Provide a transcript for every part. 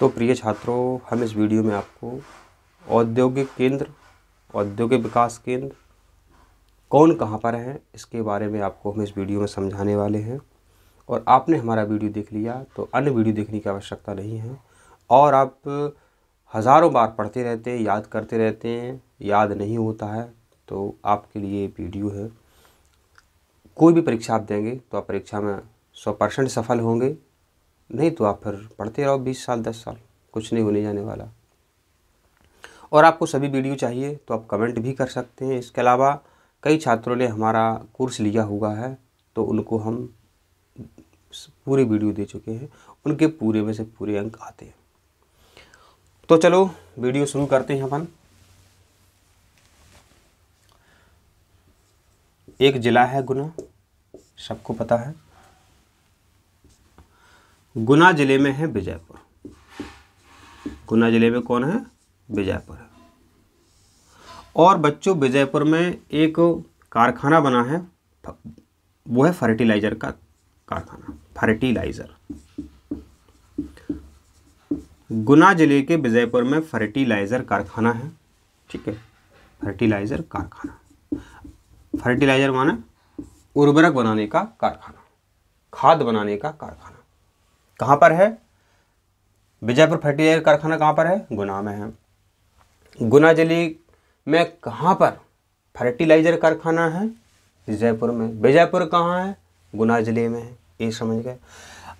तो प्रिय छात्रों हम इस वीडियो में आपको औद्योगिक केंद्र औद्योगिक विकास केंद्र कौन कहाँ पर हैं इसके बारे में आपको हम इस वीडियो में समझाने वाले हैं और आपने हमारा वीडियो देख लिया तो अन्य वीडियो देखने की आवश्यकता नहीं है और आप हज़ारों बार पढ़ते रहते हैं याद करते रहते हैं याद नहीं होता है तो आपके लिए वीडियो है कोई भी परीक्षा आप देंगे तो आप परीक्षा में सौ परसेंट सफल होंगे नहीं तो आप फिर पढ़ते रहो बीस साल दस साल कुछ नहीं होने जाने वाला और आपको सभी वीडियो चाहिए तो आप कमेंट भी कर सकते हैं इसके अलावा कई छात्रों ने हमारा कोर्स लिया हुआ है तो उनको हम पूरे वीडियो दे चुके हैं उनके पूरे में से पूरे अंक आते हैं तो चलो वीडियो शुरू करते हैं अपन एक ज़िला है गुना सबको पता है गुना ज़िले में है विजयपुर गुना ज़िले में कौन है विजयपुर है और बच्चों विजयपुर में एक कारखाना बना है वो है फर्टिलाइज़र का कारखाना फर्टिलाइज़र गुना जिले के विजयपुर में फर्टिलाइज़र कारखाना है ठीक है फर्टिलाइज़र कारखाना फर्टिलाइज़र माने उर्वरक बनाने का कारखाना खाद बनाने का कारखाना कहाँ पर है विजयपुर फर्टिलाइजर कारखाना कहाँ पर है गुना में है गुना जिले में कहाँ पर फर्टिलाइजर कारखाना है जयपुर में विजयपुर कहाँ है गुना जिले में है ये समझ गए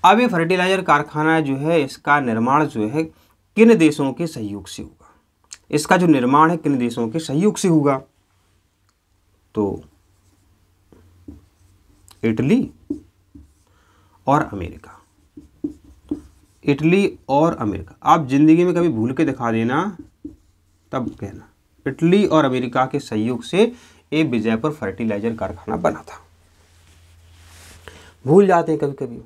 अब ये फर्टिलाइजर कारखाना जो है इसका निर्माण जो है किन देशों के सहयोग से होगा इसका जो निर्माण है किन देशों के सहयोग से होगा तो इटली और अमेरिका इटली और अमेरिका आप ज़िंदगी में कभी भूल के दिखा देना तब कहना इटली और अमेरिका के सहयोग से ये विजय पर फर्टिलाइजर कारखाना बना था भूल जाते हैं कभी कभी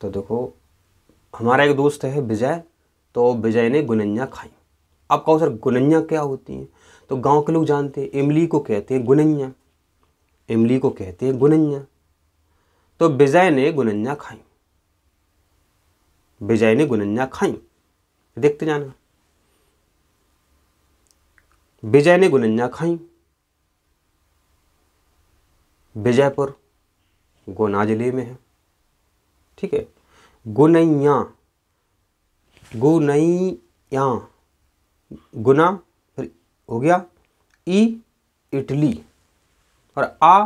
तो देखो हमारा एक दोस्त है विजय तो विजय ने गुनंजा खाई आप कहो सर गुनंजा क्या होती हैं तो गांव के लोग जानते हैं इमली को कहते हैं गुनंजा इमली को कहते हैं गुनंजा तो विजय ने गुनंजा खाई विजय ने गुनंजा खाई देखते जाना विजय ने गुनंजा खाई विजयपुर गुना जिले में है ठीक है गुनैया गुनैया गुना फिर हो गया ई इटली और आ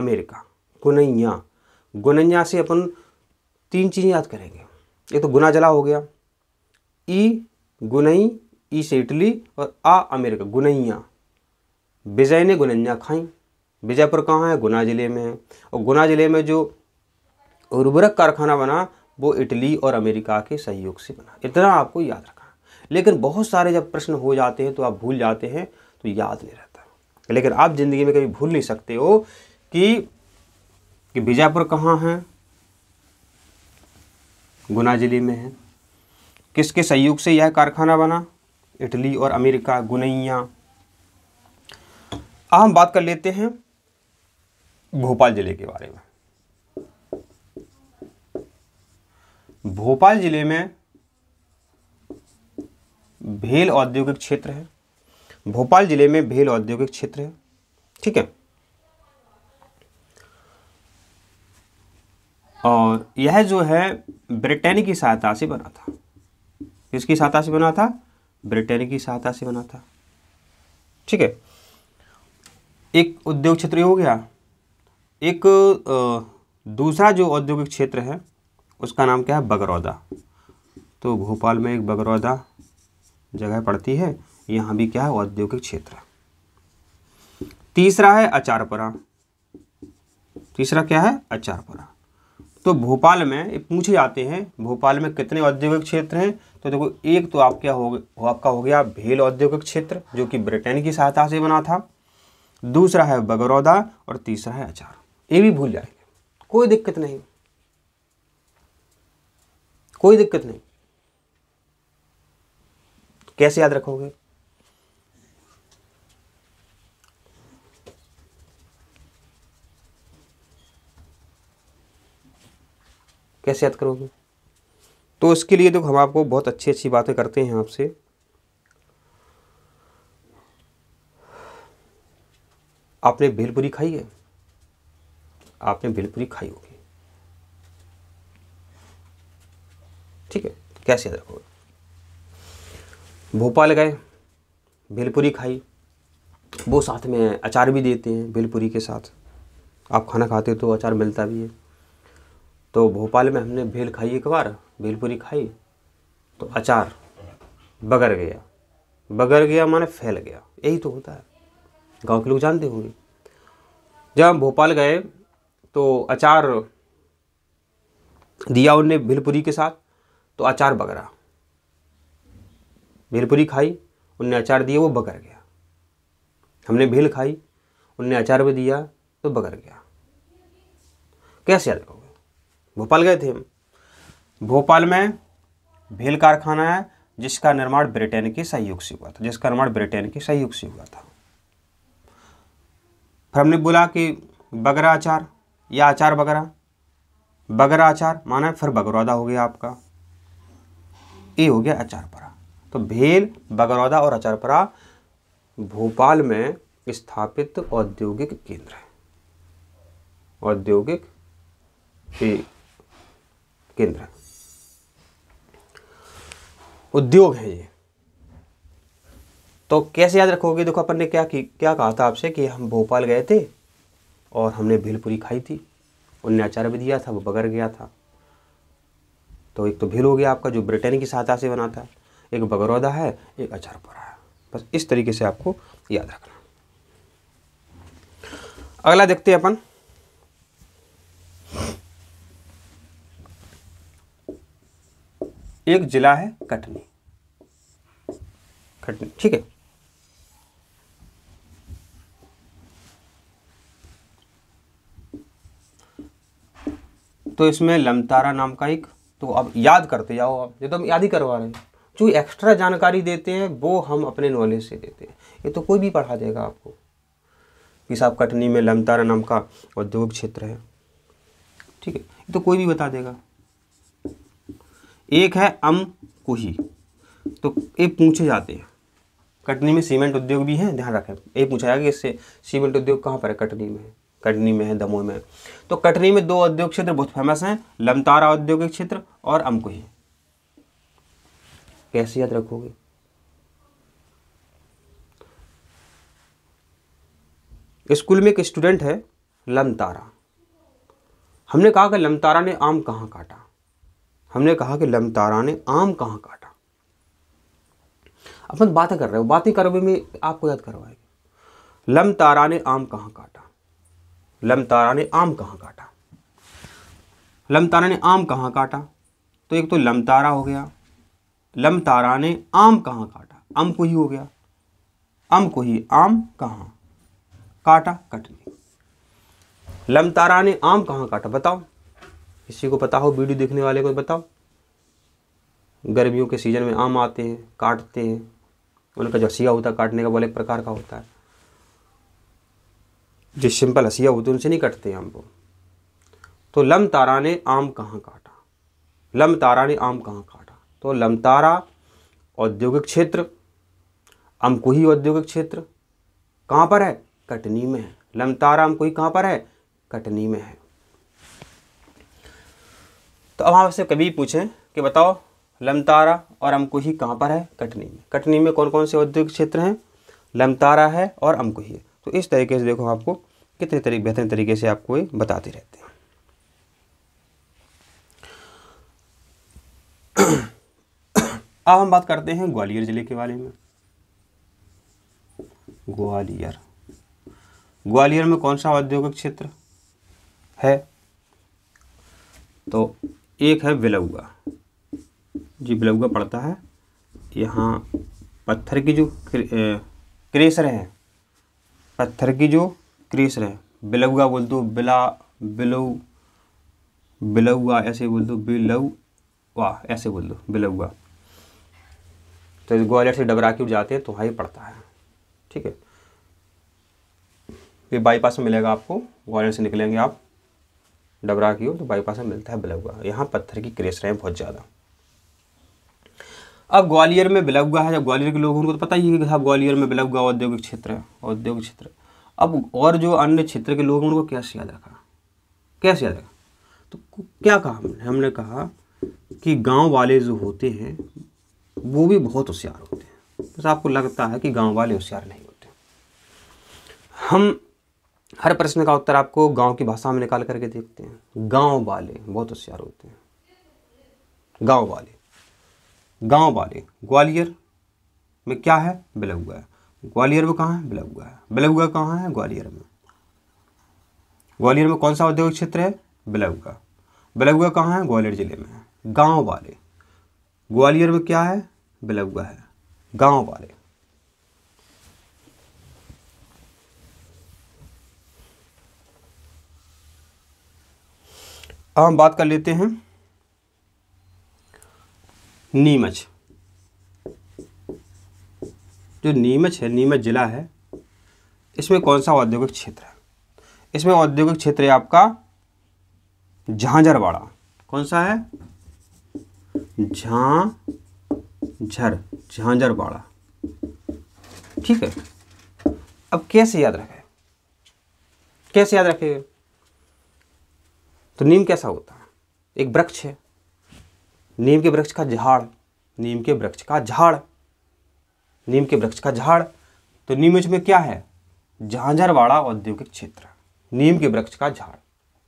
अमेरिका गुनैया गुनन्या से अपन तीन चीज़ें याद करेंगे एक तो गुना जला हो गया ई गुनई ई से इटली और आ अमेरिका गुनैया विजय ने गुनन्या खाई विजयपुर कहाँ है गुना ज़िले में है और गुना ज़िले में जो उर्वरक कारखाना बना वो इटली और अमेरिका के सहयोग से बना इतना आपको याद रखना लेकिन बहुत सारे जब प्रश्न हो जाते हैं तो आप भूल जाते हैं तो याद नहीं रहता लेकिन आप ज़िंदगी में कभी भूल नहीं सकते हो कि कि बीजापुर कहाँ है गुना जिले में है किसके सहयोग से यह कारखाना बना इटली और अमेरिका गुनैया अब हम बात कर लेते हैं भोपाल ज़िले के बारे में भोपाल ज़िले में भेल औद्योगिक क्षेत्र है भोपाल ज़िले में भेल औद्योगिक क्षेत्र है ठीक है और यह जो है ब्रिटेन की सहायता से बना था किसकी सहायता से बना था ब्रिटेन की सहायता से बना था ठीक है एक उद्योग क्षेत्र हो गया एक दूसरा जो औद्योगिक क्षेत्र है उसका नाम क्या है बगरौदा तो भोपाल में एक बगरौदा जगह पड़ती है यहाँ भी क्या है औद्योगिक क्षेत्र तीसरा है अचारपुरा तीसरा क्या है अचारपुरा तो भोपाल में पूछे जाते हैं भोपाल में कितने औद्योगिक क्षेत्र हैं तो देखो एक तो आप क्या हो आपका हो गया भेल औद्योगिक क्षेत्र जो कि ब्रिटेन की सहायता से बना था दूसरा है बगरौदा और तीसरा है अचार ये भी भूल जाएंगे कोई दिक्कत नहीं कोई दिक्कत नहीं कैसे याद रखोगे कैसे याद करोगे तो इसके लिए देखो हम आपको बहुत अच्छी अच्छी बातें करते हैं आपसे आपने भेलपुरी खाई है आपने भेलपुरी खाई होगी ठीक है कैसे याद रखोगे भोपाल गए भेलपुरी खाई वो साथ में अचार भी देते हैं भेलपुरी के साथ आप खाना खाते हो तो अचार मिलता भी है तो भोपाल में हमने भेल खाई एक बार भेलपुरी खाई तो अचार बगर गया बगर गया माने फैल गया यही तो होता है गांव के लोग जानते होंगे जब हम भोपाल गए तो अचार दिया उनने भेलपुरी के साथ तो अचार बगरा भेलपुरी खाई उनने अचार दिया वो बगर गया हमने भेल खाई उनने अचार भी दिया तो बगर गया कैसे अलग भोपाल गए थे भोपाल में भील कारखाना है जिसका निर्माण ब्रिटेन के सहयोग से हुआ था जिसका निर्माण ब्रिटेन के सहयोग से हुआ था फिर हमने बोला कि बगरा आचार या आचार बगरा बगरा आचार माना फिर बगरौदा हो गया आपका ये हो गया अचारपरा तो भेल बगरौदा और अचारपरा भोपाल में स्थापित औद्योगिक केंद्र है औद्योगिक केंद्र उद्योग है ये तो कैसे याद रखोगे देखो अपन ने क्या की क्या कहा था आपसे कि हम भोपाल गए थे और हमने भीलपुरी खाई थी उनने आचार भी दिया था वो बगर गया था तो एक तो भील हो गया आपका जो ब्रिटेन की सहायता से बना था एक बगरौदा है एक अचार पड़ा है बस इस तरीके से आपको याद रखना अगला देखते हैं अपन एक जिला है कटनी कटनी ठीक है तो इसमें लमतारा नाम का एक तो अब याद करते जाओ आप ये तो हम याद ही करवा रहे हैं जो एक्स्ट्रा जानकारी देते हैं वो हम अपने नॉलेज से देते हैं ये तो कोई भी पढ़ा देगा आपको कि साहब कटनी में लमतारा नाम का औद्योगिक क्षेत्र है ठीक है ये तो कोई भी बता देगा एक है अम कुही तो ये पूछे जाते हैं कटनी में सीमेंट उद्योग भी है ध्यान रखें ये पूछा जाएगा इससे सीमेंट उद्योग कहाँ पर है कटनी में कटनी में है दमोह में तो कटनी में दो औद्योगिक क्षेत्र बहुत फेमस हैं लमतारा औद्योगिक क्षेत्र और अमकुही कैसे याद रखोगे स्कूल में एक स्टूडेंट है लमतारा हमने कहा कि लमतारा ने आम कहाँ काटा हमने कहा कि लमतारा ने आम कहाँ काटा अपन बातें कर रहे हो बातें करवे में आपको याद करवाएगी लमतारा ने आम कहाँ काटा लमतारा ने आम कहाँ काटा लमतारा ने आम कहाँ काटा तो एक तो लमतारा हो गया लमतारा ने आम कहाँ काटा अम को ही हो गया अम को ही आम कहाँ काटा कटनी लमतारा ने आम कहाँ काटा बताओ किसी को पता हो वीडियो देखने वाले को बताओ गर्मियों के सीज़न में आम आते हैं काटते हैं उनका जो हसिया होता है काटने का वो अलग प्रकार का होता है जो सिंपल हसिया होते हैं उनसे नहीं कटते आम को तो लम तारा ने आम कहाँ काटा लम तारा ने आम कहाँ काटा तो लम तारा औद्योगिक क्षेत्र अमकुही औद्योगिक क्षेत्र कहाँ पर है कटनी में है लम को अमकुही कहाँ पर है कटनी में है तो अब आपसे कभी पूछें कि बताओ लमतारा और अमकुही कहाँ पर है कटनी में कटनी में कौन कौन से औद्योगिक क्षेत्र हैं लमतारा है और अमकुही है तो इस तरीके से देखो आपको कितने तरीके बेहतर तरीके से आपको ये बताते रहते हैं अब हम बात करते हैं ग्वालियर ज़िले के बारे में ग्वालियर ग्वालियर में कौन सा औद्योगिक क्षेत्र है तो एक है बिलौगा जी बिलौगा पड़ता है यहाँ पत्थर की जो क्रेशर है पत्थर की जो क्रेशर है बिलौगा बोल दो बिला बिलौ बिलौगा ऐसे बोल दो बिलौ वाह ऐसे बोल दो बिलौगा तो इस ग्वालियर से डबरा के जाते हैं तो वहाँ पड़ता है ठीक है ये बाईपास में मिलेगा आपको ग्वालियर से निकलेंगे आप डबरा की ओर तो बाईपास में मिलता है बिलौगा यहाँ पत्थर की क्रेस रहे बहुत ज़्यादा अब ग्वालियर में बिलौगा है जब ग्वालियर के लोग उनको तो पता ही है कि साहब ग्वालियर में बिलौगा औद्योगिक क्षेत्र है औद्योगिक क्षेत्र अब और जो अन्य क्षेत्र के लोग उनको कैसे याद रखा कैसे याद रखा तो क्या कहा हमने हमने कहा कि गांव वाले जो होते हैं वो भी बहुत होशियार होते हैं बस तो आपको लगता है कि गांव वाले होशियार नहीं होते हम हर प्रश्न का उत्तर आपको गांव की भाषा में निकाल करके देखते हैं गांव वाले बहुत होशियार होते हैं गांव वाले गांव वाले ग्वालियर में क्या है बिलहुआ है ग्वालियर में कहाँ है बिलहुआ है बिलहुआ कहाँ है ग्वालियर में ग्वालियर में कौन सा औद्योगिक क्षेत्र है बिलहुआ बिलहुआ कहाँ है ग्वालियर जिले में गांव वाले ग्वालियर में क्या है बिलहुआ है गांव वाले अब हम बात कर लेते हैं नीमच जो नीमच है नीमच जिला है इसमें कौन सा औद्योगिक क्षेत्र है इसमें औद्योगिक क्षेत्र है आपका झांझरवाड़ा कौन सा है झांझर झांझरवाड़ा ठीक है अब कैसे याद रखें कैसे याद रखेगा तो नीम कैसा होता है एक वृक्ष है नीम के वृक्ष का झाड़ नीम के वृक्ष का झाड़ नीम के वृक्ष का झाड़ तो नीमच में क्या है झांझरवाड़ा औद्योगिक क्षेत्र नीम के वृक्ष का झाड़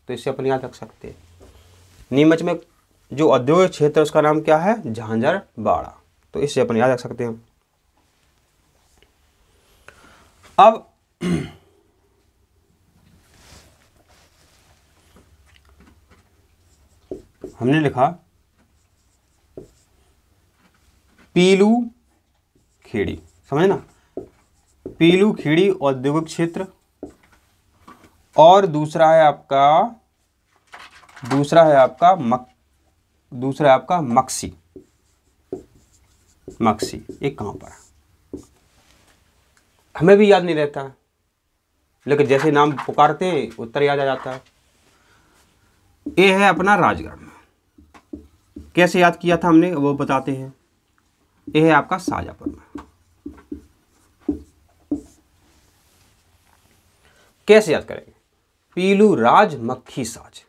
तो इससे अपन याद रख सकते हैं नीमच में जो औद्योगिक क्षेत्र है उसका नाम क्या है झांझरवाड़ा तो इससे अपन याद रख सकते हैं अब हमने लिखा पीलू खेड़ी समझे ना पीलू खेड़ी औद्योगिक क्षेत्र और दूसरा है आपका दूसरा है आपका मक दूसरा है आपका मक्सी मक्सी एक कहां पर है हमें भी याद नहीं रहता है लेकिन जैसे नाम पुकारते हैं उत्तर याद आ जाता है ये है अपना राजगढ़ कैसे याद किया था हमने वो बताते हैं यह है आपका साझा पन्ना कैसे याद करेंगे पीलू राज मक्खी साज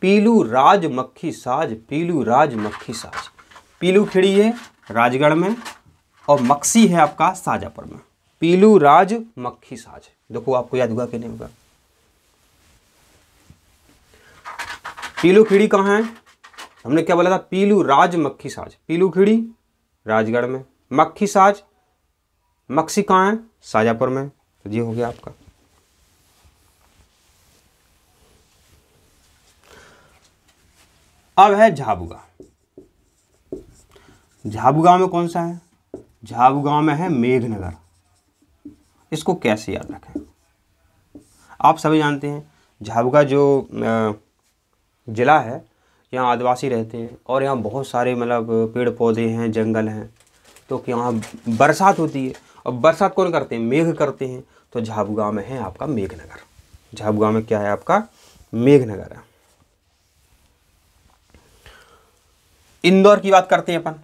पीलू राज मक्खी साज पीलू राज मक्खी साज पीलू खिड़ी है राजगढ़ में और मक्सी है आपका साजापुर में पीलू राज मक्खी साज देखो आपको याद हुआ कि नहीं होगा पीलू खिड़ी कहाँ है हमने क्या बोला था पीलू राज मक्खी साज पीलू खिड़ी राजगढ़ में मक्खी साज मक्सी कहाँ है शाजापुर में तो ये हो गया आपका अब है झाबुगा झाबुगांव में कौन सा है झाबुगांव में है मेघनगर इसको कैसे याद रखें आप सभी जानते हैं झाबुगा जो जिला है यहाँ आदिवासी रहते हैं और यहाँ बहुत सारे मतलब पेड़ पौधे हैं जंगल हैं तो यहाँ बरसात होती है और बरसात कौन करते हैं मेघ करते हैं तो झाबुआ में है आपका मेघनगर झाबुआ में क्या है आपका मेघनगर है इंदौर की बात करते हैं अपन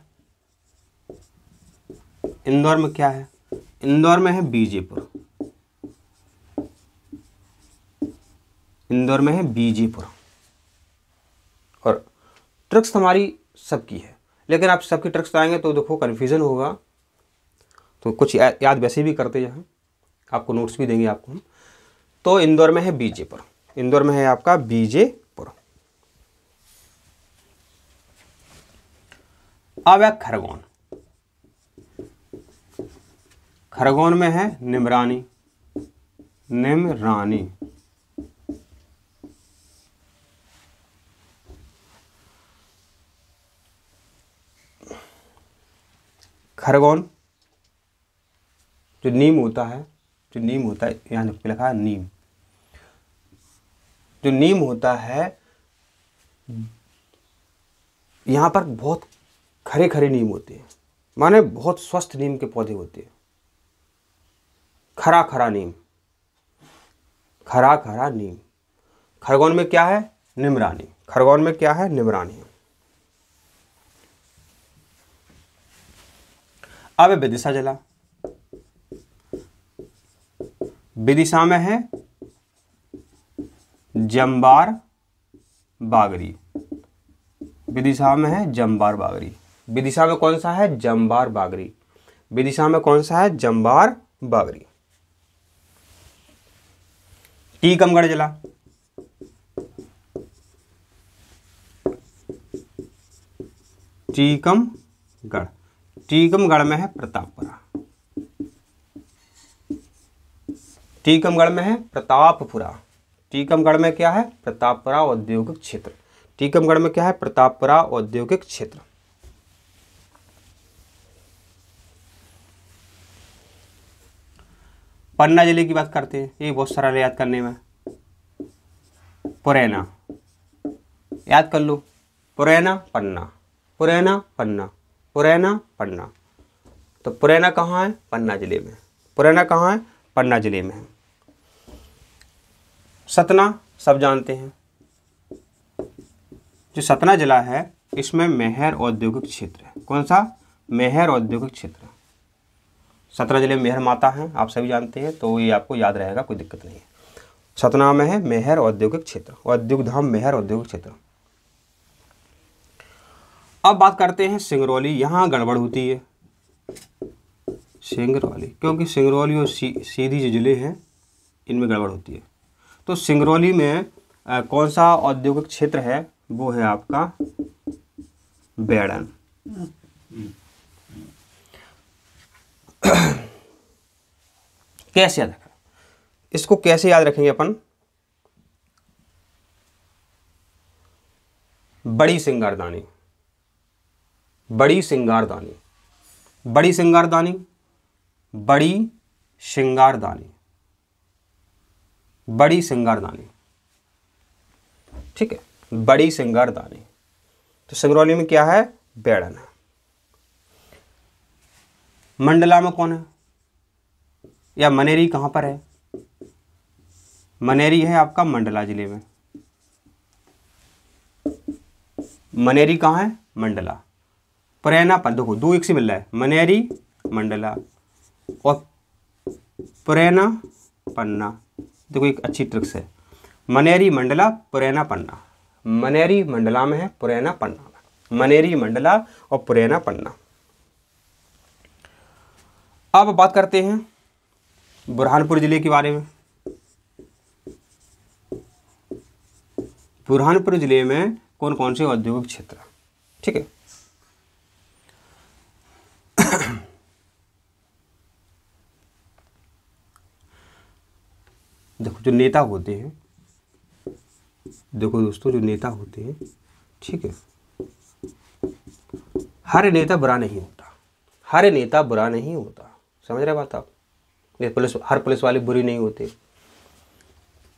इंदौर में क्या है इंदौर में है बीजेपुर इंदौर में है बीजेपुर ट्रक्स हमारी सबकी है लेकिन आप सबकी ट्रक्स आएंगे तो देखो कन्फ्यूज़न होगा तो कुछ याद वैसे भी करते हैं आपको नोट्स भी देंगे आपको हम तो इंदौर में है बीजेपुर इंदौर में है आपका बीजेपुर अब है खरगोन खरगोन में है निमरानी निमरानी खरगोन जो नीम होता है जो नीम होता है यहाँ पे लिखा है नीम जो नीम होता है यहाँ पर बहुत खरे खरे नीम होते हैं माने बहुत स्वस्थ नीम के पौधे होते हैं खरा खरा नीम खरा खरा नीम खरगोन में क्या है निमरानी खरगोन में क्या है निमरानी अब विदिशा जिला विदिशा में है जम्बार बागरी विदिशा में है जम्बार बागरी विदिशा में कौन सा है जम्बार बागरी विदिशा में कौन सा है जम्बार बागरी टीकमगढ़ जिला टीकमगढ़ टीकमगढ़ में है प्रतापपुरा टीकमगढ़ में है प्रतापपुरा टीकमगढ़ में क्या है प्रतापपुरा औद्योगिक क्षेत्र टीकमगढ़ में क्या है प्रतापपुरा औद्योगिक क्षेत्र पन्ना जिले की बात करते हैं ये बहुत सारा याद करने में पुरैना याद कर लो पुरैना पन्ना पुरैना पन्ना पुरैना पन्ना तो पुरैना कहाँ है पन्ना ज़िले में पुरैना कहाँ है पन्ना ज़िले में है सतना सब जानते हैं जो सतना ज़िला है इसमें मेहर औद्योगिक क्षेत्र है कौन सा मेहर औद्योगिक क्षेत्र सतना ज़िले में मेहर माता हैं आप सभी जानते हैं तो ये आपको याद रहेगा कोई दिक्कत नहीं है सतना में है मेहर औद्योगिक क्षेत्र औद्योगिक धाम मेहर औद्योगिक क्षेत्र अब बात करते हैं सिंगरौली यहाँ गड़बड़ होती है सिंगरौली क्योंकि सिंगरौली और सी, सीधी जो जिले हैं इनमें गड़बड़ होती है तो सिंगरौली में आ, कौन सा औद्योगिक क्षेत्र है वो है आपका बैड़न कैसे याद रखें इसको कैसे याद रखेंगे अपन बड़ी सिंगारदानी बड़ी सिंगारदानी बड़ी सिंगारदानी बड़ी श्रृंगारदानी बड़ी सिंगारदानी ठीक है बड़ी सिंगारदानी तो सिंगरौली में क्या है बैड़न है मंडला में कौन है या मनेरी कहाँ पर है मनेरी है आपका मंडला जिले में मनेरी कहाँ है मंडला प्रैनापल देखो दो एक से मिल रहा है मनेरी मंडला और पुरैना पन्ना देखो एक अच्छी ट्रिक्स है मनेरी मंडला पुरैना पन्ना मनेरी मंडला में है पुरैना पन्ना में मनेरी मंडला और पुरैना पन्ना अब बात करते हैं बुरहानपुर ज़िले के बारे में बुरहानपुर ज़िले में कौन कौन से औद्योगिक क्षेत्र ठीक है जो नेता होते हैं देखो दोस्तों जो नेता होते हैं ठीक है हर नेता बुरा नहीं होता हर नेता बुरा नहीं होता समझ रहे बात आप पुलिस हर पुलिस वाले बुरी नहीं होते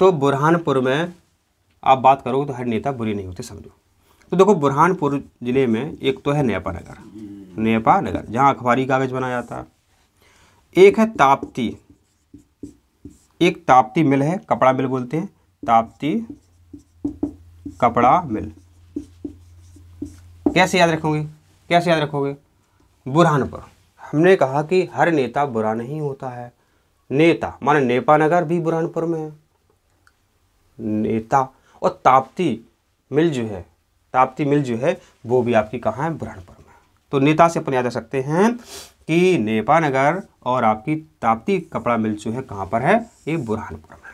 तो बुरहानपुर में आप बात करोगे तो हर नेता बुरी नहीं होते समझो तो देखो बुरहानपुर ज़िले में एक तो है नेपा नगर नेपा नगर जहाँ अखबारी कागज़ बनाया जाता एक है ताप्ती एक ताप्ती मिल है कपड़ा मिल बोलते हैं ताप्ती कपड़ा मिल कैसे याद रखोगे कैसे याद रखोगे बुरहानपुर हमने कहा कि हर नेता बुरा नहीं होता है नेता माने नेपानगर भी बुरहानपुर में है नेता और ताप्ती मिल जो है ताप्ती मिल जो है वो भी आपकी कहाँ है बुरहानपुर में तो नेता से अपन याद रख सकते हैं कि नेपानगर और आपकी ताप्ती कपड़ा मिल जो है कहाँ पर है ये बुरहानपुर में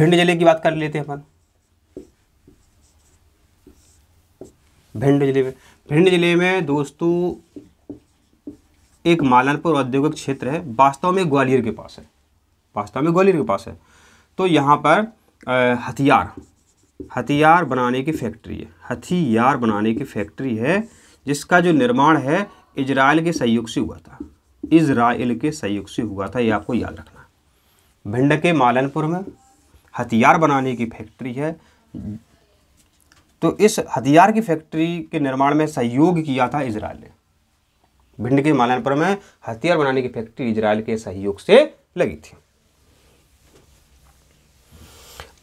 भिंड जिले की बात कर लेते हैं अपन भिंड जिले में भिंड जिले में दोस्तों एक मालनपुर औद्योगिक क्षेत्र है वास्तव में ग्वालियर के पास है वास्तव में ग्वालियर के पास है तो यहाँ पर हथियार हथियार बनाने की फैक्ट्री है हथियार बनाने की फैक्ट्री है जिसका जो निर्माण है इजराइल के सहयोग से हुआ था इजराइल के सहयोग से हुआ था ये आपको याद रखना भिंड के मालनपुर में हथियार बनाने की फैक्ट्री है तो इस हथियार की फैक्ट्री के निर्माण में सहयोग किया था इसराइल ने भिंड के मालनपुर में हथियार बनाने की फैक्ट्री इसराइल के सहयोग से लगी थी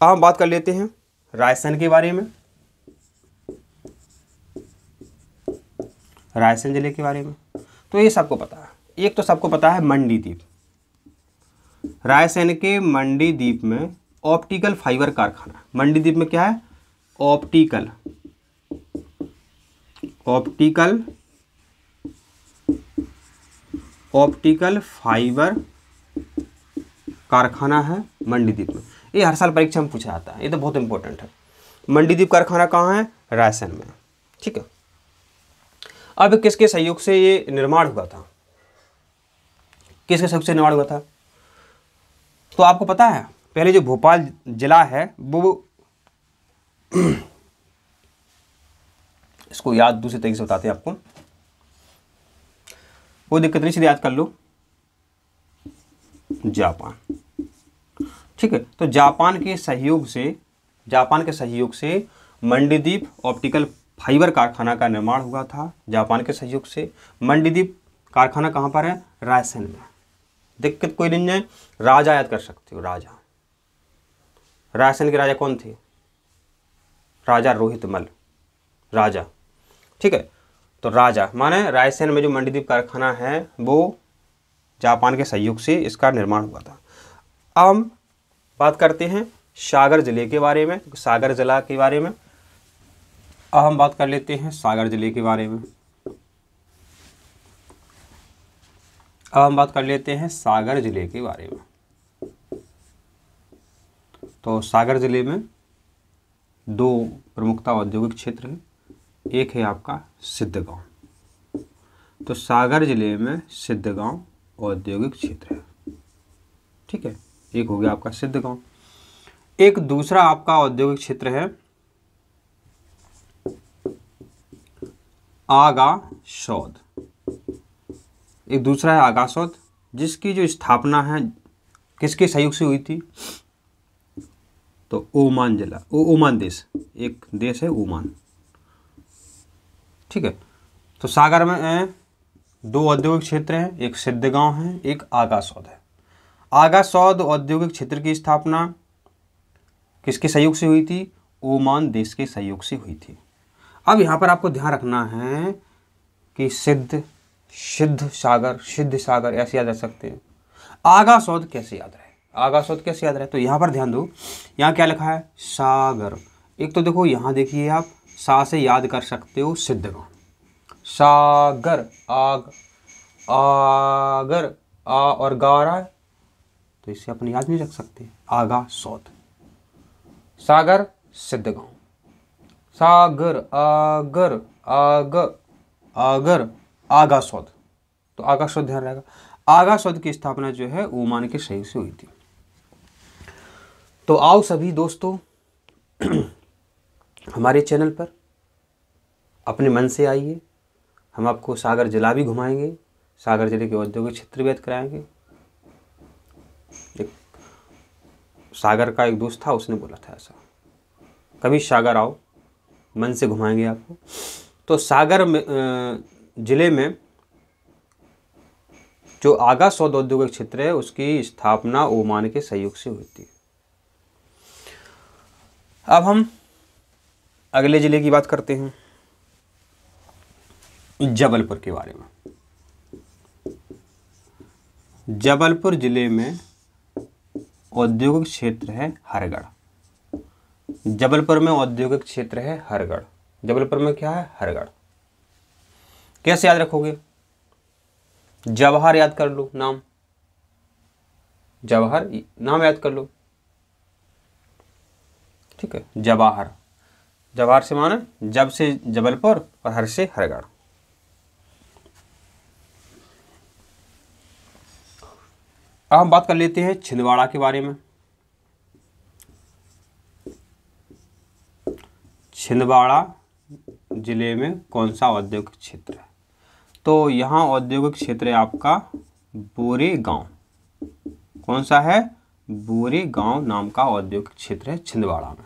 अब हम बात कर लेते हैं रायसेन के बारे में रायसेन जिले के बारे में तो ये सबको पता है एक तो सबको पता है मंडी द्वीप रायसेन के मंडी द्वीप में ऑप्टिकल फाइबर कारखाना मंडी द्वीप में क्या है ऑप्टिकल ऑप्टिकल ऑप्टिकल फाइबर कारखाना है मंडी द्वीप में ये हर साल परीक्षा में पूछा जाता है ये तो बहुत इंपॉर्टेंट है मंडीदीप कारखाना कहाँ है रायसेन में ठीक है अब किसके सहयोग से ये निर्माण हुआ था किसके सहयोग से निर्माण हुआ था तो आपको पता है पहले जो भोपाल जिला है वो इसको याद दूसरे तरीके से बताते हैं आपको वो दिक्कत नहीं सीधे याद कर लो जापान ठीक है तो जापान के सहयोग से जापान के सहयोग से मंडीदीप ऑप्टिकल फाइबर कारखाना का निर्माण हुआ था जापान के सहयोग से मंडीदीप कारखाना कहाँ पर है रायसेन में दिक्कत कोई नहीं है राजा याद कर सकते हो राजा रायसेन के राजा कौन थे राजा रोहित मल राजा ठीक है तो राजा माने रायसेन में जो मंडीदीप कारखाना है वो जापान के सहयोग से इसका निर्माण हुआ था अब बात करते हैं सागर ज़िले के बारे में सागर ज़िला के बारे में अब हम बात कर लेते हैं सागर ज़िले के बारे में अब हम बात कर लेते हैं सागर ज़िले के बारे में तो सागर ज़िले में दो प्रमुखता औद्योगिक क्षेत्र हैं एक है आपका सिद्धगांव तो सागर ज़िले में सिद्धगांव औद्योगिक क्षेत्र है ठीक है एक हो गया आपका सिद्धगांव एक दूसरा आपका औद्योगिक क्षेत्र है आगा सौद एक दूसरा है आगा सौद जिसकी जो स्थापना है किसके सहयोग से हुई थी तो ओमान जिला ओ ओमान देश एक देश है ओमान ठीक है तो सागर में दो औद्योगिक क्षेत्र हैं एक सिद्धगांव है एक आगा सौद है आगा सौद औद्योगिक क्षेत्र की स्थापना किसके सहयोग से हुई थी ओमान देश के सहयोग से हुई थी अब यहाँ पर आपको ध्यान रखना है कि सिद्ध सिद्ध सागर सिद्ध सागर ऐसे याद रह सकते हैं आगा सौद कैसे याद रहे आगा सौद कैसे याद रहे तो यहाँ पर ध्यान दो यहाँ क्या लिखा है सागर एक तो देखो यहाँ देखिए आप सा से याद कर सकते हो सिद्ध को सागर आग आगर आ और गारा तो इससे अपन याद नहीं रख सकते आगा सौत सागर सिद्ध गांव सागर आगर आग आगर आगा सौद तो आगा सौद ध्यान रहेगा आगा सौद की स्थापना जो है ओमान के सहयोग से हुई थी तो आओ सभी दोस्तों हमारे चैनल पर अपने मन से आइए हम आपको सागर जिला भी घुमाएंगे सागर जिले के औद्योगिक क्षेत्र व्यक्त कराएंगे एक सागर का एक दोस्त था उसने बोला था ऐसा कभी सागर आओ मन से घुमाएंगे आपको तो सागर में ज़िले में जो आगा सौद औद्योगिक क्षेत्र है उसकी स्थापना ओमान के सहयोग से हुई थी अब हम अगले ज़िले की बात करते हैं जबलपुर के बारे में जबलपुर ज़िले में औद्योगिक क्षेत्र है हरगढ़ जबलपुर में औद्योगिक क्षेत्र है हरगढ़ जबलपुर में क्या है हरगढ़ कैसे याद रखोगे जवाहर याद कर लो नाम जवाहर नाम याद कर लो ठीक है जवाहर जवाहर से माने जब से जबलपुर और हर से हरगढ़ अब हम बात कर लेते हैं छिंदवाड़ा के बारे में छिंदवाड़ा जिले में कौन सा औद्योगिक क्षेत्र है तो यहाँ औद्योगिक क्षेत्र है आपका बोरे गांव कौन सा है बोरे गांव नाम का औद्योगिक क्षेत्र है छिंदवाड़ा में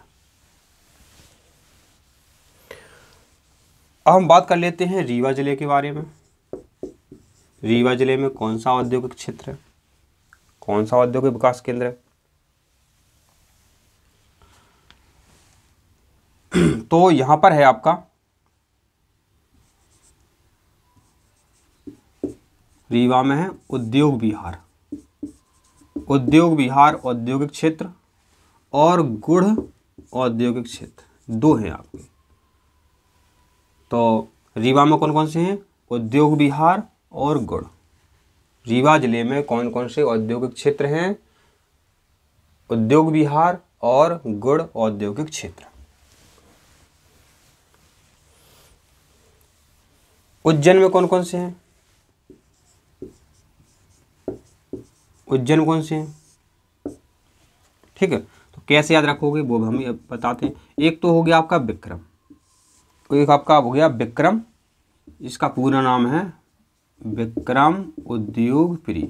अब हम बात कर लेते हैं रीवा जिले के बारे में रीवा जिले में कौन सा औद्योगिक क्षेत्र है कौन सा औद्योगिक विकास केंद्र है तो यहां पर है आपका रीवा में है उद्योग विहार उद्योग विहार औद्योगिक क्षेत्र और गुढ़ औद्योगिक क्षेत्र दो हैं आपके तो रीवा में कौन कौन से हैं उद्योग विहार और गुड़ रीवा जिले में कौन कौन से औद्योगिक क्षेत्र हैं उद्योग विहार और गुड़ औद्योगिक क्षेत्र उज्जैन में कौन कौन से हैं उज्जैन कौन से हैं ठीक है तो कैसे याद रखोगे वो हम बताते हैं एक तो हो गया आपका विक्रम एक आपका हो गया विक्रम इसका पूरा नाम है विक्रम उद्योगपुरी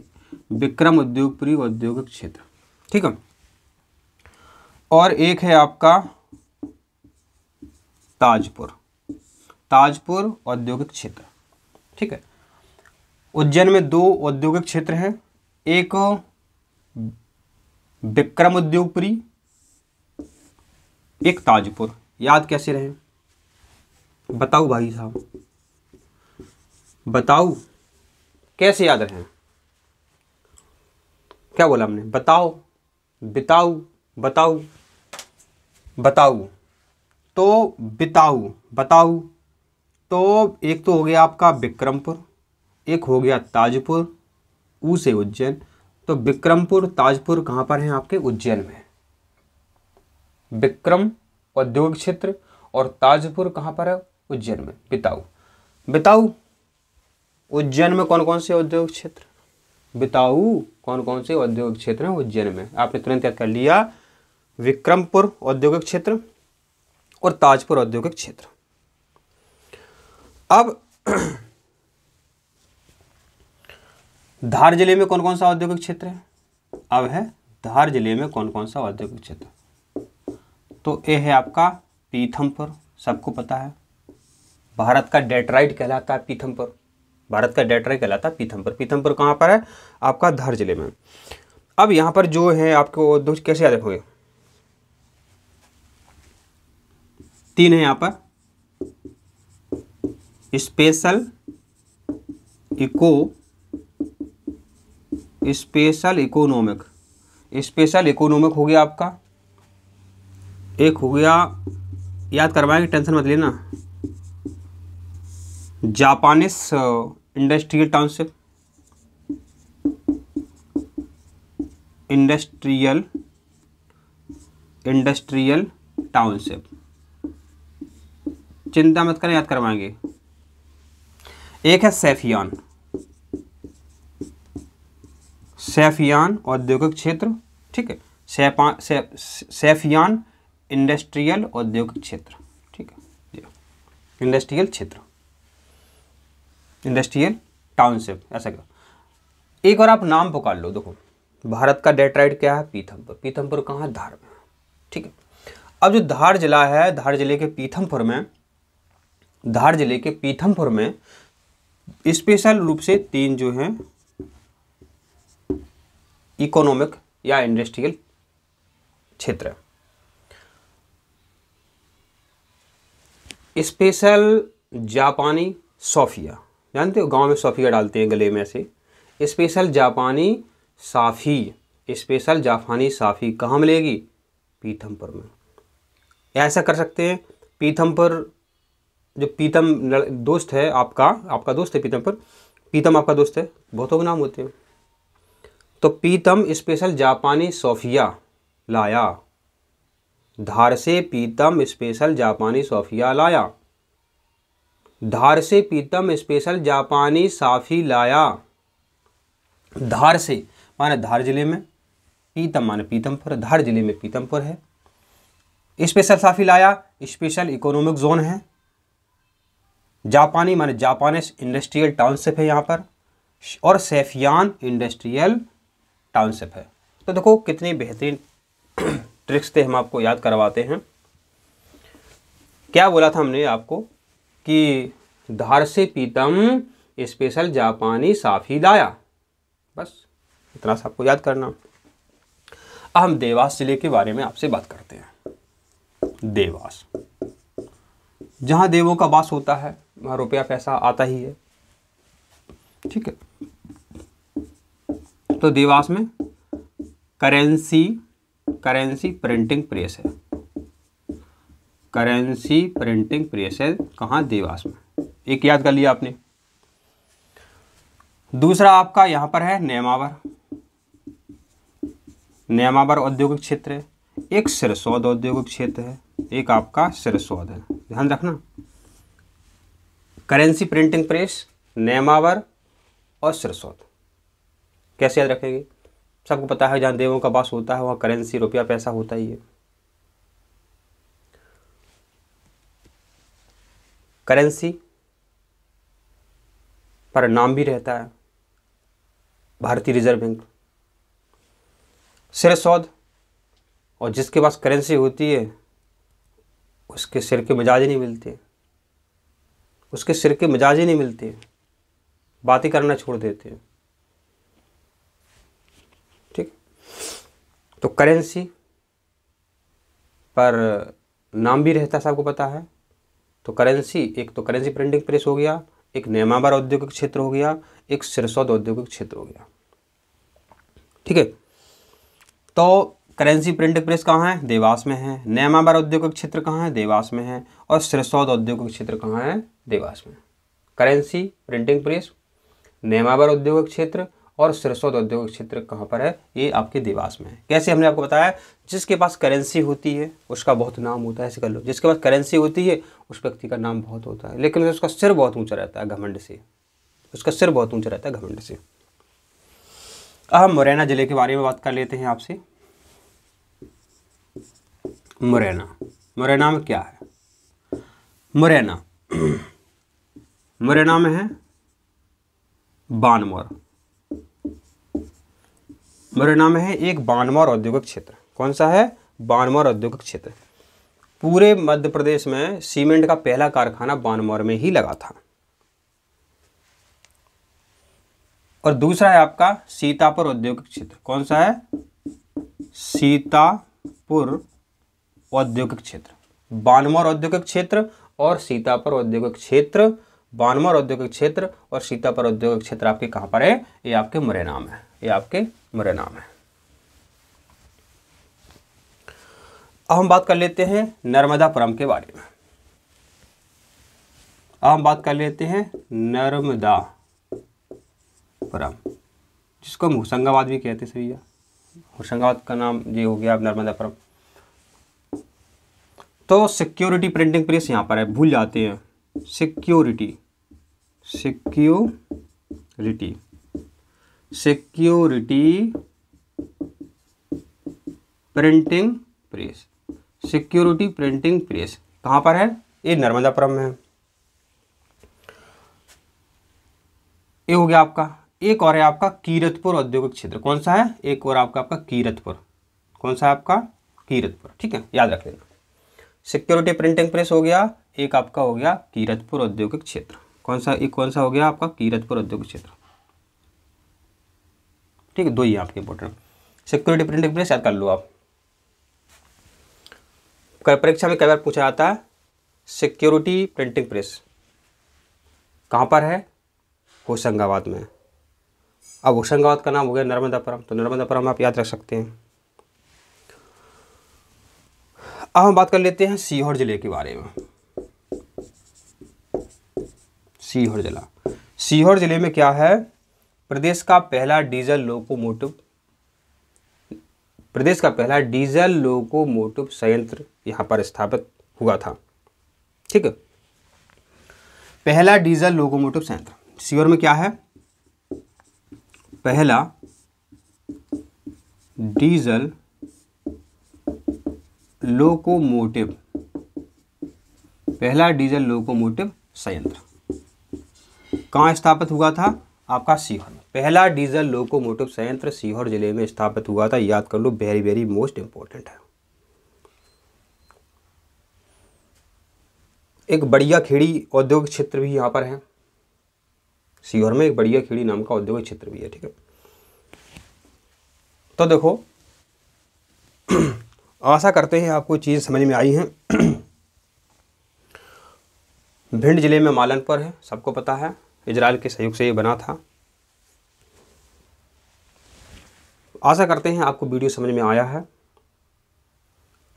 विक्रम उद्योगपुरी औद्योगिक क्षेत्र ठीक है और एक है आपका ताजपुर ताजपुर औद्योगिक क्षेत्र ठीक है उज्जैन में दो औद्योगिक क्षेत्र हैं एक विक्रम उद्योगपुरी एक ताजपुर याद कैसे रहे बताओ भाई साहब बताओ कैसे याद रहे क्या बोला हमने बताओ बिताऊ बताऊ बताऊ तो बिताऊ बताऊ तो एक तो हो गया आपका विक्रमपुर एक हो गया ताजपुर ऊ से उज्जैन तो विक्रमपुर ताजपुर कहाँ पर हैं आपके उज्जैन में विक्रम औद्योगिक क्षेत्र और ताजपुर कहाँ पर है उज्जैन में बिताऊ बिताऊ उज्जैन में कौन कौन से औद्योगिक क्षेत्र बिताऊ कौन कौन से औद्योगिक क्षेत्र हैं उज्जैन में आपने तुरंत याद कर लिया विक्रमपुर औद्योगिक क्षेत्र और ताजपुर औद्योगिक क्षेत्र अब धार जिले में कौन कौन सा औद्योगिक क्षेत्र है अब है धार जिले में कौन कौन सा औद्योगिक क्षेत्र तो ये है आपका पीथमपुर सबको पता है भारत का डेटराइट कहलाता है पीथमपुर भारत का डेटरा कहलाता है पीथमपुर पीथमपुर कहाँ पर है आपका धार जिले में अब यहाँ पर जो है आपको दो कैसे याद रखोगे तीन है यहाँ पर special eco special economic special economic हो गया आपका एक हो गया याद करवाएंगे टेंशन मत लेना Japanese industrial township industrial industrial township चिंता मत करें याद करवाएंगे एक है सेफियान सेफियान औद्योगिक क्षेत्र ठीक है सेफा से, सेफियान इंडस्ट्रियल औद्योगिक क्षेत्र ठीक है इंडस्ट्रियल क्षेत्र इंडस्ट्रियल टाउनशिप ऐसा क्या एक बार आप नाम पुकार लो देखो भारत का डेट क्या है पीथमपुर पीथमपुर कहाँ है धार में ठीक है अब जो धार जिला है धार जिले के पीथमपुर में धार जिले के पीथमपुर में स्पेशल रूप से तीन जो हैं इकोनॉमिक या इंडस्ट्रियल क्षेत्र स्पेशल जापानी सोफिया जानते हो गांव में सोफिया डालते हैं गले में से स्पेशल जापानी साफ़ी स्पेशल जापानी साफ़ी कहाँ मिलेगी पीथमपुर में ऐसा कर सकते हैं पीथमपुर जो पीतम दोस्त है आपका आपका दोस्त है पीतमपुर पीतम आपका दोस्त है बहुतों के नाम होते हैं तो पीतम स्पेशल जापानी सोफिया लाया धार से पीतम स्पेशल जापानी सोफिया लाया धार से पीतम स्पेशल जापानी साफी लाया धार से माने धार जिले में पीतम माने पीतमपुर धार जिले में पीतमपुर है स्पेशल साफी लाया स्पेशल इकोनॉमिक जोन है जापानी माने जापानिस इंडस्ट्रियल टाउनशिप है यहाँ पर और सेफियान इंडस्ट्रियल टाउनशिप है तो देखो कितने बेहतरीन ट्रिक्स थे हम आपको याद करवाते हैं क्या बोला था हमने आपको कि धार से पीतम स्पेशल जापानी साफी लाया बस इतना सा आपको याद करना अब हम देवास जिले के बारे में आपसे बात करते हैं देवास जहां देवों का वास होता है वहां रुपया पैसा आता ही है ठीक है तो देवास में करेंसी करेंसी प्रिंटिंग प्रेस है करेंसी प्रिंटिंग प्रेस है कहाँ देवास में एक याद कर लिया आपने दूसरा आपका यहाँ पर है नेमावर नेमावर औद्योगिक क्षेत्र है एक सिरसौद औद्योगिक क्षेत्र है एक आपका सिरसौद है ध्यान रखना करेंसी प्रिंटिंग प्रेस नेमावर और सिरसौद कैसे याद रखेंगे सबको पता है जहाँ देवों का वास होता है वहाँ करेंसी रुपया पैसा होता ही है करेंसी पर नाम भी रहता है भारतीय रिजर्व बैंक सिर सौद और जिसके पास करेंसी होती है उसके सिर के मिजाज ही नहीं मिलते उसके सिर के मिजाज ही नहीं मिलते बातें करना छोड़ देते हैं ठीक तो करेंसी पर नाम भी रहता है सबको पता है तो करेंसी एक तो करेंसी प्रिंटिंग प्रेस हो गया एक नेमावर औद्योगिक क्षेत्र हो गया एक सिरसौद औद्योगिक क्षेत्र हो गया ठीक है तो करेंसी प्रिंटिंग प्रेस कहाँ है देवास में है नेमावर औद्योगिक क्षेत्र कहाँ है देवास में है और सिरसौद औद्योगिक क्षेत्र कहाँ है देवास में करेंसी प्रिंटिंग प्रेस नेमावर औद्योगिक क्षेत्र और सरसों औद्योगिक क्षेत्र कहाँ पर है ये आपके देवास में है कैसे हमने आपको बताया जिसके पास करेंसी होती है उसका बहुत नाम होता है ऐसे कर लो जिसके पास करेंसी होती है उस व्यक्ति का नाम बहुत होता है लेकिन उसका सिर बहुत ऊँचा रहता है घमंड से उसका सिर बहुत ऊँचा रहता है घमंड से अब हम मुरैना ज़िले के बारे में बात कर लेते हैं आपसे मुरैना मुरैना में क्या है मुरैना मुरैना में है बानमौर मेरा नाम है एक बानमौर औद्योगिक क्षेत्र कौन सा है बानमौर औद्योगिक क्षेत्र पूरे मध्य प्रदेश में सीमेंट का पहला कारखाना बानमौर में ही लगा था और दूसरा है आपका सीतापुर औद्योगिक क्षेत्र कौन सा है सीतापुर औद्योगिक क्षेत्र बानमौर औद्योगिक क्षेत्र और सीतापुर औद्योगिक क्षेत्र बानमौर औद्योगिक क्षेत्र और सीतापुर औद्योगिक क्षेत्र आपके कहाँ पर है ये आपके मुरैना में है ये आपके मेरे नाम है अब हम बात कर लेते हैं नर्मदापुरम के बारे में अब हम बात कर लेते हैं नर्मदापुरम जिसको हम होशंगाबाद भी कहते हैं होशंगाबाद का नाम ये हो गया नर्मदा नर्मदापुरम तो सिक्योरिटी प्रिंटिंग प्रेस यहाँ पर है भूल जाते हैं security security security printing press security printing press कहां पर है ये नर्मदापुरम में है ये हो गया आपका एक और है आपका कीरतपुर औद्योगिक क्षेत्र कौन सा है एक और आपका आपका कीरतपुर कौन सा है आपका कीरतपुर ठीक है याद रख लेना सिक्योरिटी प्रिंटिंग प्रेस हो गया एक आपका हो गया कीरतपुर औद्योगिक क्षेत्र कौन सा एक कौन सा हो गया आपका कीरतपुर औद्योगिक क्षेत्र ठीक है दो ही आपके इंपॉर्टेंट सिक्योरिटी प्रिंट एक्सपीरियंस याद कर लो आप परीक्षा में कई बार पूछा जाता है सिक्योरिटी प्रिंटिंग प्रेस कहाँ पर है होशंगाबाद में अब होशंगाबाद का नाम हो गया नर्मदापुरम तो नर्मदापुरम आप याद रख सकते हैं अब हम बात कर लेते हैं सीहोर ज़िले के बारे में सीहोर ज़िला सीहोर ज़िले में क्या है प्रदेश का पहला डीजल लोकोमोटिव प्रदेश का पहला डीजल लोकोमोटिव संयंत्र यहां पर स्थापित हुआ था ठीक है पहला डीजल लोकोमोटिव संयंत्र सीवर में क्या है पहला डीजल लोकोमोटिव पहला डीजल लोकोमोटिव संयंत्र कहां स्थापित हुआ था आपका सीवर पहला डीजल लोकोमोटिव संयंत्र सीहोर जिले में स्थापित हुआ था याद कर लो वेरी वेरी मोस्ट इंपॉर्टेंट है एक बढ़िया खेड़ी औद्योगिक क्षेत्र भी यहां पर है सीहोर में एक बढ़िया खेड़ी नाम का औद्योगिक क्षेत्र भी है ठीक है तो देखो आशा करते हैं आपको चीज़ समझ में आई है भिंड जिले में मालनपुर है सबको पता है इजराइल के सहयोग से ये बना था आशा करते हैं आपको वीडियो समझ में आया है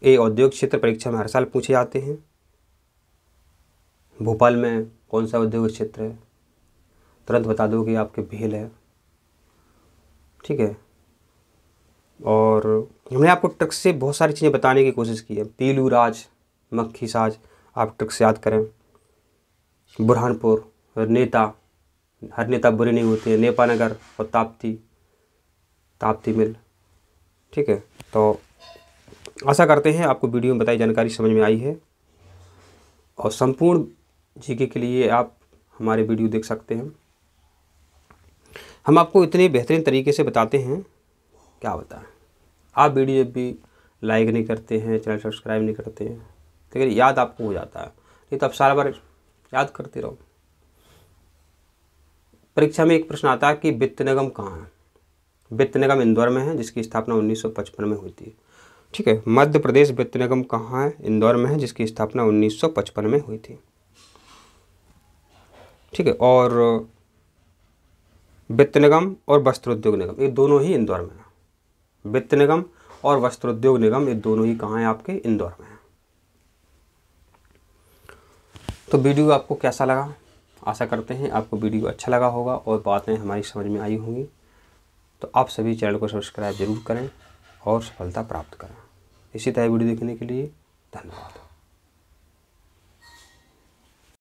ये औद्योगिक क्षेत्र परीक्षा में हर साल पूछे जाते हैं भोपाल में कौन सा औद्योगिक क्षेत्र है तुरंत बता दो कि आपके भेल है ठीक है और हमने आपको ट्रक से बहुत सारी चीज़ें बताने की कोशिश की है पीलू राज मक्खी साज आप ट्रक से याद करें बुरहानपुर नेता हर नेता बुरे नहीं होते नेपानगर और ताप्ती ताप्ती मिल ठीक है तो आशा करते हैं आपको वीडियो में बताई जानकारी समझ में आई है और संपूर्ण जीके के लिए आप हमारे वीडियो देख सकते हैं हम आपको इतने बेहतरीन तरीके से बताते हैं क्या बताएं आप वीडियो जब भी लाइक नहीं करते हैं चैनल सब्सक्राइब नहीं करते हैं लेकिन तो याद आपको हो जाता है नहीं तो आप सारा बार याद करते रहो परीक्षा में एक प्रश्न आता है कि वित्त निगम कहाँ है वित्त निगम इंदौर में है जिसकी स्थापना 1955 में हुई थी ठीक है मध्य प्रदेश वित्त निगम कहाँ है इंदौर में है जिसकी स्थापना 1955 में हुई थी ठीक है और वित्त निगम और वस्त्रोद्योग निगम ये दोनों ही इंदौर में है वित्त निगम और वस्त्रोद्योग निगम ये दोनों ही कहाँ हैं आपके इंदौर में हैं तो वीडियो आपको कैसा लगा आशा करते हैं आपको वीडियो अच्छा लगा होगा और बातें हमारी समझ में आई होंगी तो आप सभी चैनल को सब्सक्राइब जरूर करें और सफलता प्राप्त करें इसी तरह वीडियो देखने के लिए धन्यवाद